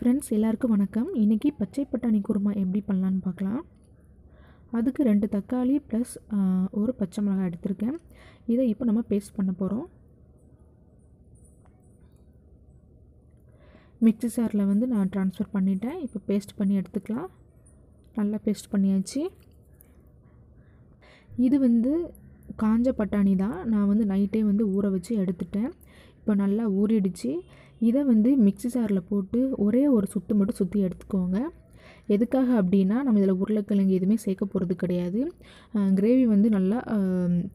friends எல்லாருக்கும் வணக்கம் இன்றைக்கி பச்சை பட்டாணி குருமா எப்படி பண்ணலான்னு பார்க்கலாம் அதுக்கு ரெண்டு தக்காளி ப்ளஸ் ஒரு பச்சை மிளகாய் எடுத்திருக்கேன் இதை இப்போ நம்ம பேஸ்ட் பண்ண போகிறோம் மிக்சி சாரில் வந்து நான் ட்ரான்ஸ்ஃபர் பண்ணிட்டேன் இப்போ பேஸ்ட் பண்ணி எடுத்துக்கலாம் நல்லா பேஸ்ட் பண்ணியாச்சு இது வந்து காஞ்ச பட்டாணி தான் நான் வந்து நைட்டே வந்து ஊற வச்சு எடுத்துட்டேன் இப்போ நல்லா ஊறிடுச்சு இதை வந்து மிக்சி ஜாரில் போட்டு ஒரே ஒரு சுற்று மட்டும் சுற்றி எடுத்துக்கோங்க எதுக்காக அப்படின்னா நம்ம இதில் உருளைக்கிழங்கு எதுவுமே சேர்க்க போகிறது கிடையாது கிரேவி வந்து நல்லா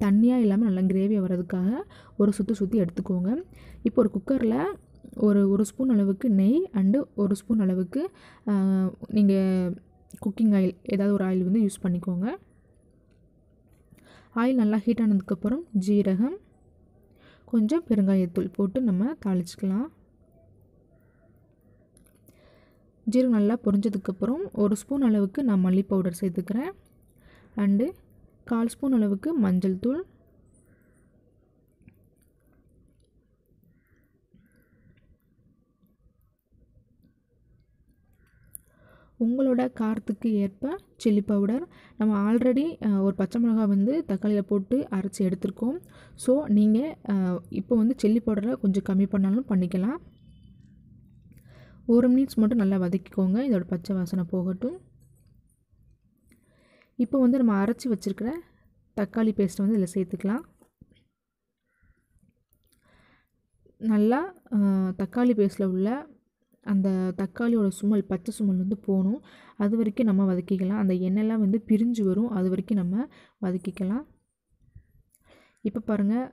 தண்ணியாக இல்லாமல் நல்லா கிரேவி வர்றதுக்காக ஒரு சுற்று சுற்றி எடுத்துக்கோங்க இப்போ ஒரு குக்கரில் ஒரு ஒரு ஸ்பூன் அளவுக்கு நெய் அண்டு ஒரு ஸ்பூன் அளவுக்கு நீங்கள் குக்கிங் ஆயில் ஏதாவது ஒரு ஆயில் வந்து யூஸ் பண்ணிக்கோங்க ஆயில் நல்லா ஹீட் ஆனதுக்கப்புறம் ஜீரகம் கொஞ்சம் பெருங்காயத்தூள் போட்டு நம்ம தாளிச்சிக்கலாம் ஜீரகம் நல்லா பொரிஞ்சதுக்கப்புறம் ஒரு ஸ்பூன் அளவுக்கு நான் மல்லி பவுடர் சேர்த்துக்கிறேன் அண்டு கால் ஸ்பூன் அளவுக்கு மஞ்சள் தூள் உங்களோட காரத்துக்கு ஏற்ப சில்லி பவுடர் நம்ம ஆல்ரெடி ஒரு பச்சை மிளகாய் வந்து தக்காளியில் போட்டு அரைச்சி எடுத்திருக்கோம் ஸோ நீங்கள் இப்போ வந்து சில்லி பவுடரை கொஞ்சம் கம்மி பண்ணாலும் பண்ணிக்கலாம் ஒரு மினிட்ஸ் மட்டும் நல்லா வதக்கிக்கோங்க இதோட பச்சை வாசனை போகட்டும் இப்போ வந்து நம்ம அரைச்சி வச்சுருக்கிற தக்காளி பேஸ்ட்டை வந்து இதில் சேர்த்துக்கலாம் நல்லா தக்காளி பேஸ்ட்டில் உள்ள அந்த தக்காளியோட சுமல் பச்சை சுமல் வந்து போகணும் அது வரைக்கும் நம்ம வதக்கிக்கலாம் அந்த எண்ணெய்லாம் வந்து பிரிஞ்சு வரும் அது வரைக்கும் நம்ம வதக்கிக்கலாம் இப்போ பாருங்கள்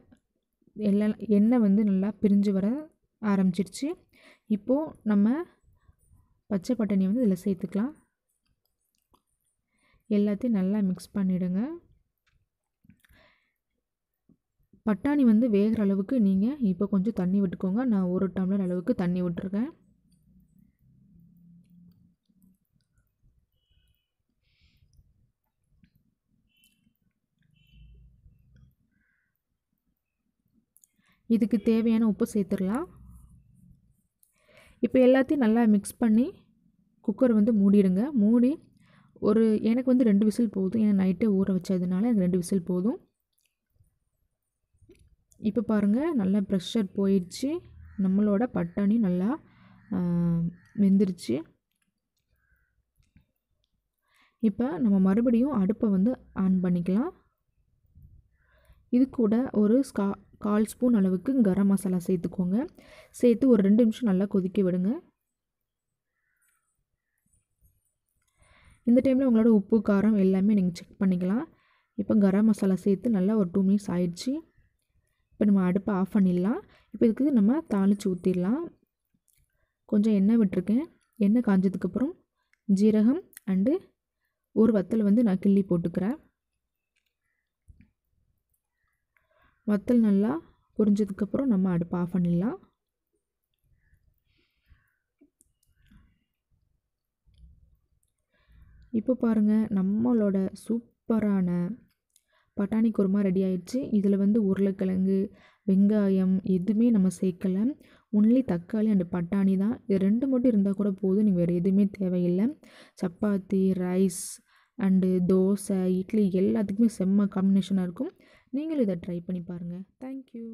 எல்லா எண்ணெய் வந்து நல்லா பிரிஞ்சு வர ஆரம்பிச்சிருச்சு இப்போது நம்ம பச்சை பட்டாணி வந்து இதில் சேர்த்துக்கலாம் எல்லாத்தையும் நல்லா மிக்ஸ் பண்ணிவிடுங்க பட்டாணி வந்து வேகிற அளவுக்கு நீங்கள் இப்போ கொஞ்சம் தண்ணி விட்டுக்கோங்க நான் ஒரு டம்ளர் அளவுக்கு தண்ணி விட்டுருக்கேன் இதுக்கு தேவையான உப்பு சேர்த்துடலாம் இப்போ எல்லாத்தையும் நல்லா மிக்ஸ் பண்ணி குக்கர் வந்து மூடிடுங்க மூடி ஒரு எனக்கு வந்து ரெண்டு விசில் போதும் ஏன்னா நைட்டே ஊற வச்சதுனால எனக்கு ரெண்டு விசில் போதும் இப்போ பாருங்கள் நல்லா ப்ரெஷர் போயிடுச்சு நம்மளோட பட்டாணி நல்லா வெந்துருச்சு இப்போ நம்ம மறுபடியும் அடுப்பை வந்து ஆன் பண்ணிக்கலாம் இது கூட ஒரு ஸ்கா கால் ஸ்பூன் அளவுக்கு கரம் மசாலா சேர்த்துக்கோங்க சேர்த்து ஒரு ரெண்டு நிமிஷம் நல்லா கொதிக்க விடுங்க இந்த டைமில் உங்களோட உப்பு காரம் எல்லாமே நீங்கள் செக் பண்ணிக்கலாம் இப்போ கரம் மசாலா சேர்த்து நல்லா ஒரு டூ மினிட்ஸ் ஆயிடுச்சு இப்போ நம்ம அடுப்பை ஆஃப் பண்ணிடலாம் இப்போ இதுக்கு நம்ம தாளித்து ஊற்றிடலாம் கொஞ்சம் எண்ணெய் விட்டுருக்கேன் எண்ணெய் காஞ்சதுக்கப்புறம் ஜீரகம் அண்டு ஒரு வத்தல் வந்து நான் கிள்ளி போட்டுக்கிறேன் வத்தல் நல்லா பொரிஞ்சதுக்கப்புறம் நம்ம அடுப்பு ஆஃப் பண்ணிடலாம் இப்போ பாருங்கள் நம்மளோட சூப்பரான பட்டாணி குருமா ரெடி ஆயிடுச்சு இதில் வந்து உருளைக்கிழங்கு வெங்காயம் எதுவுமே நம்ம சேர்க்கலை ஒன்லி தக்காளி அண்டு பட்டாணி தான் இது ரெண்டு மட்டும் இருந்தால் கூட போதும் நீங்கள் வேறு எதுவுமே தேவையில்லை சப்பாத்தி ரைஸ் அண்டு தோசை இட்லி எல்லாத்துக்குமே செம்ம காம்பினேஷனாக இருக்கும் நீங்களும் இதை ட்ரை பண்ணி பாருங்கள் தேங்க்யூ